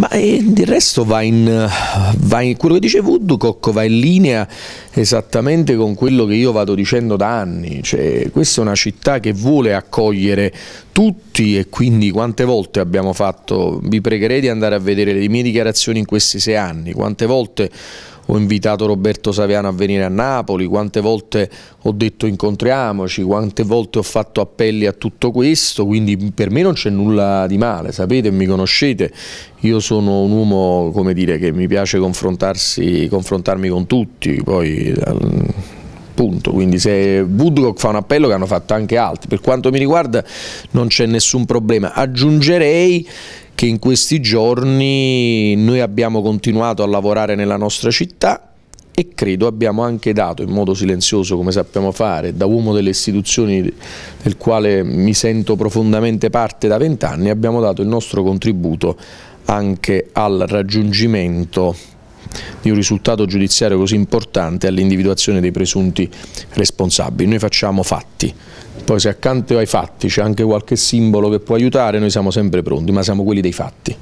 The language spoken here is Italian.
Ma il eh, resto va in, va in, quello che dice Woodcock va in linea esattamente con quello che io vado dicendo da anni, cioè, questa è una città che vuole accogliere tutti e quindi quante volte abbiamo fatto, vi pregherei di andare a vedere le mie dichiarazioni in questi sei anni, quante volte ho invitato Roberto Saviano a venire a Napoli, quante volte ho detto incontriamoci, quante volte ho fatto appelli a tutto questo, quindi per me non c'è nulla di male, sapete, mi conoscete, io sono un uomo come dire, che mi piace confrontarmi con tutti, poi punto. Quindi se Woodcock fa un appello che hanno fatto anche altri, per quanto mi riguarda non c'è nessun problema. Aggiungerei che in questi giorni noi abbiamo continuato a lavorare nella nostra città e credo abbiamo anche dato in modo silenzioso come sappiamo fare da uomo delle istituzioni del quale mi sento profondamente parte da vent'anni abbiamo dato il nostro contributo anche al raggiungimento di un risultato giudiziario così importante all'individuazione dei presunti responsabili. Noi facciamo fatti, poi se accanto ai fatti c'è anche qualche simbolo che può aiutare noi siamo sempre pronti, ma siamo quelli dei fatti.